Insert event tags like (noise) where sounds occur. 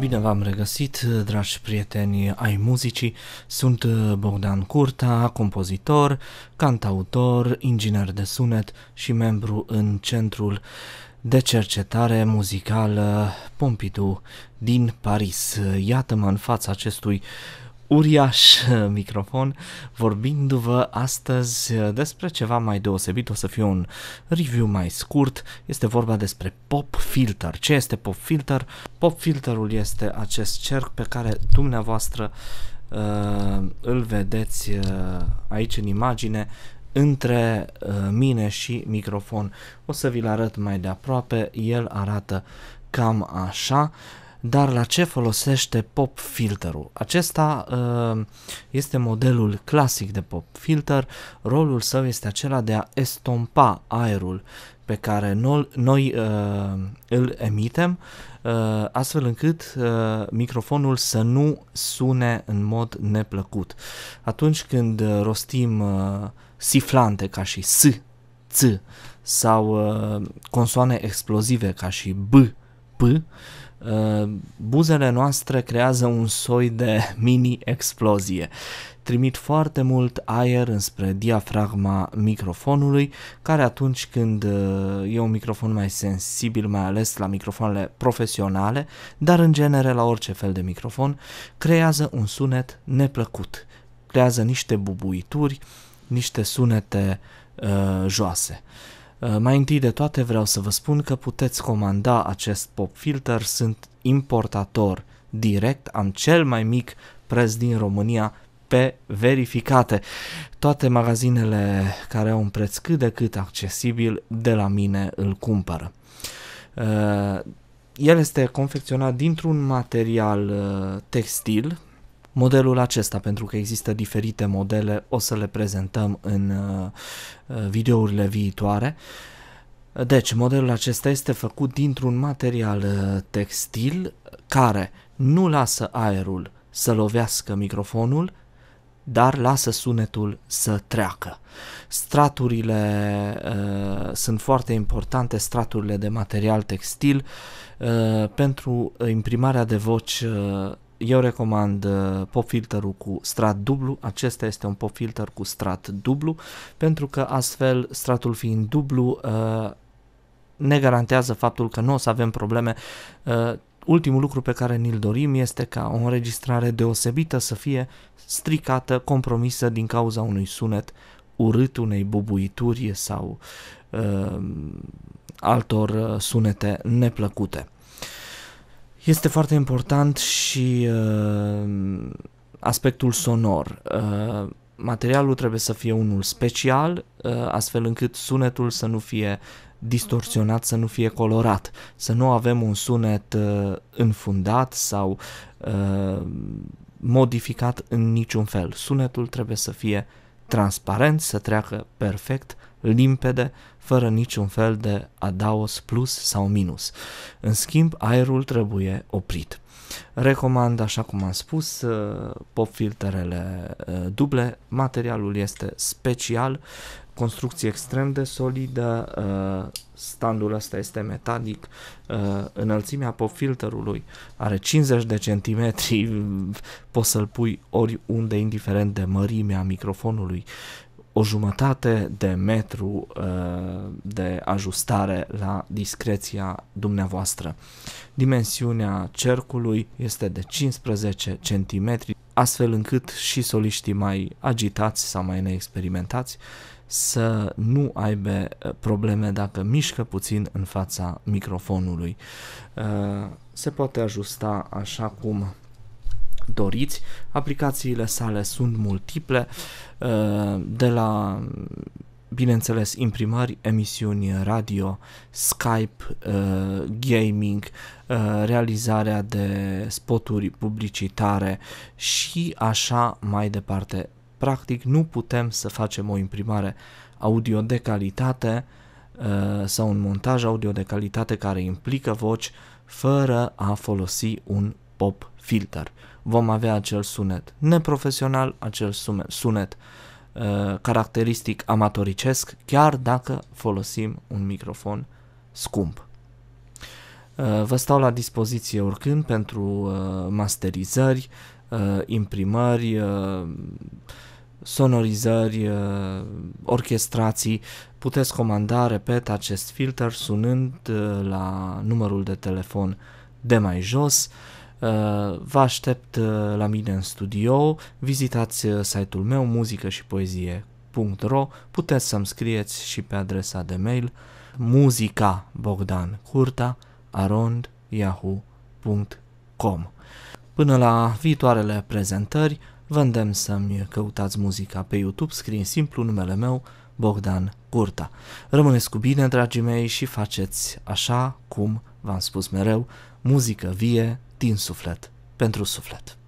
Bine v-am regăsit, dragi prieteni ai muzicii. Sunt uh, Bogdan Curta, compozitor, cantautor, inginer de sunet și membru în Centrul de Cercetare Muzicală Pompidou din Paris. Iată-mă în fața acestui uriaș (laughs) microfon vorbindu-vă astăzi despre ceva mai deosebit, o să fie un review mai scurt, este vorba despre Pop Filter. Ce este Pop Filter? Pop Filterul este acest cerc pe care dumneavoastră uh, îl vedeți uh, aici în imagine între uh, mine și microfon. O să vi-l arăt mai de aproape, el arată cam așa. Uh, dar la ce folosește pop filterul? Acesta uh, este modelul clasic de pop filter, rolul său este acela de a estompa aerul pe care noi, uh, îl emitem, uh, astfel încât uh, microfonul să nu sune în mod neplăcut. Atunci când uh, rostim uh, siflante ca și S, Ț sau uh, consoane explozive ca și B P, uh, buzele noastre creează un soi de mini-explozie. Trimit foarte mult aer înspre diafragma microfonului, care atunci când uh, e un microfon mai sensibil, mai ales la microfoanele profesionale, dar în genere la orice fel de microfon, creează un sunet neplăcut. Creează niște bubuituri, niște sunete uh, joase. Uh, Uh, mai întâi de toate vreau să vă spun că puteți comanda acest pop filter, sunt importator direct, am cel mai mic preț din România pe verificate. Toate magazinele care au un preț cât de cât accesibil de la mine îl cumpără. Uh, el este confecționat dintr-un material uh, textil modelul acesta, pentru că există diferite modele, o să le prezentăm în uh, uh, videourile viitoare. Deci, modelul acesta este făcut dintr-un material uh, textil care nu lasă aerul să lovească microfonul, dar lasă sunetul să treacă. Straturile uh, sunt foarte importante, straturile de material textil, uh, pentru imprimarea de voci uh, eu recomand uh, pop filterul cu strat dublu, acesta este un pop filter cu strat dublu, pentru că astfel stratul fiind dublu uh, ne garantează faptul că nu o să avem probleme uh, ultimul lucru pe care ni-l dorim este ca o înregistrare deosebită să fie stricată, compromisă din cauza unui sunet urât, unei bubuituri sau uh, altor sunete neplăcute. Este foarte important și uh, aspectul sonor. Uh, materialul trebuie să fie unul special, uh, astfel încât sunetul să nu fie distorsionat, să nu fie colorat, să nu avem un sunet uh, înfundat sau uh, modificat în niciun fel. Sunetul trebuie să fie transparent, să treacă perfect limpede, fără niciun fel de adaos plus sau minus. În schimb, aerul trebuie oprit. Recomand, așa cum am spus, pop filterele duble. Materialul este special, construcție extrem de solidă, standul ăsta este metalic, înălțimea pop filterului are 50 de centimetri, poți să-l pui oriunde, indiferent de mărimea microfonului o jumătate de metru uh, de ajustare la discreția dumneavoastră. Dimensiunea cercului este de 15 cm, astfel încât și soliștii mai agitați sau mai neexperimentați să nu aibă uh, probleme dacă mișcă puțin în fața microfonului. Uh, se poate ajusta așa cum doriți. Aplicațiile sale sunt multiple, uh, de la bineînțeles, imprimări, emisiuni radio, Skype, uh, gaming, uh, realizarea de spoturi publicitare și așa mai departe. Practic, nu putem să facem o imprimare audio de calitate sau un montaj audio de calitate care implică voci fără a folosi un pop filter vom avea acel sunet neprofesional, acel sunet uh, caracteristic amatoricesc, chiar dacă folosim un microfon scump. Uh, vă stau la dispoziție oricând pentru uh, masterizări, imprimări, sonorizări, orchestrații. Puteți comanda, repet, acest filter sunând la numărul de telefon de mai jos. Uh, vă aștept uh, la mine în studio, vizitați uh, site-ul meu muzică și poezie.ro, puteți să-mi scrieți și pe adresa de mail muzica Bogdan Curta arond yahoo.com Până la viitoarele prezentări, vă îndemn să-mi căutați muzica pe YouTube, scrie simplu numele meu, Bogdan Curta. Rămâneți cu bine, dragii mei, și faceți așa cum v-am spus mereu, muzică vie, din suflet pentru suflet.